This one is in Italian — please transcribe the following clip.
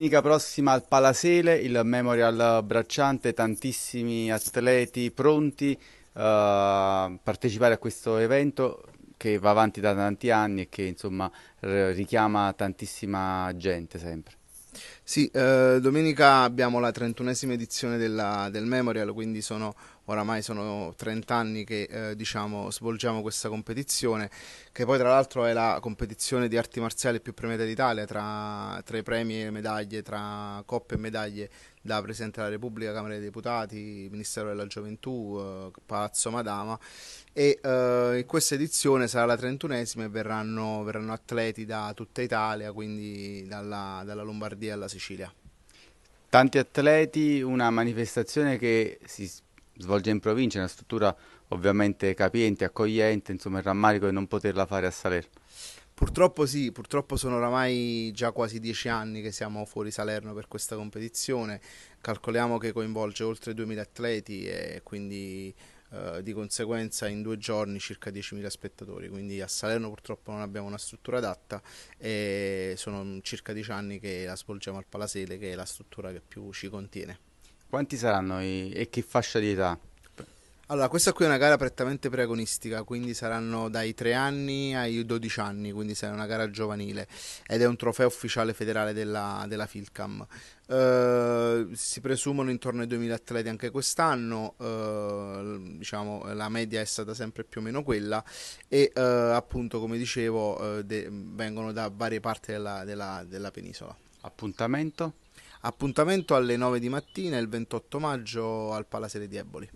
Domenica prossima al Palasele, il Memorial Bracciante, tantissimi atleti pronti a eh, partecipare a questo evento che va avanti da tanti anni e che insomma richiama tantissima gente sempre. Sì, eh, domenica abbiamo la 31esima edizione della, del Memorial, quindi sono oramai sono 30 anni che eh, diciamo, svolgiamo questa competizione, che poi tra l'altro è la competizione di arti marziali più premiata d'Italia, tra, tra i premi e medaglie, tra coppe e medaglie da Presidente della Repubblica, Camera dei Deputati, Ministero della Gioventù, eh, Palazzo Madama e eh, in questa edizione sarà la 31esima e verranno, verranno, atleti da tutta Italia, quindi dalla, dalla Lombardia alla Sicilia. Tanti atleti, una manifestazione che si svolge in provincia, una struttura ovviamente capiente, accogliente, insomma il rammarico di non poterla fare a Salerno. Purtroppo sì, purtroppo sono oramai già quasi dieci anni che siamo fuori Salerno per questa competizione, calcoliamo che coinvolge oltre 2000 atleti e quindi eh, di conseguenza in due giorni circa 10.000 spettatori, quindi a Salerno purtroppo non abbiamo una struttura adatta e sono circa dieci anni che la svolgiamo al Palasele che è la struttura che più ci contiene. Quanti saranno i... e che fascia di età? Allora, questa qui è una gara prettamente preagonistica, quindi saranno dai 3 anni ai 12 anni, quindi sarà una gara giovanile ed è un trofeo ufficiale federale della, della FILCAM. Uh, si presumono intorno ai 2000 atleti anche quest'anno, uh, diciamo la media è stata sempre più o meno quella e uh, appunto come dicevo de- vengono da varie parti della, della, della penisola. Appuntamento? Appuntamento alle 9 di mattina il 28 maggio al Palasere di Eboli.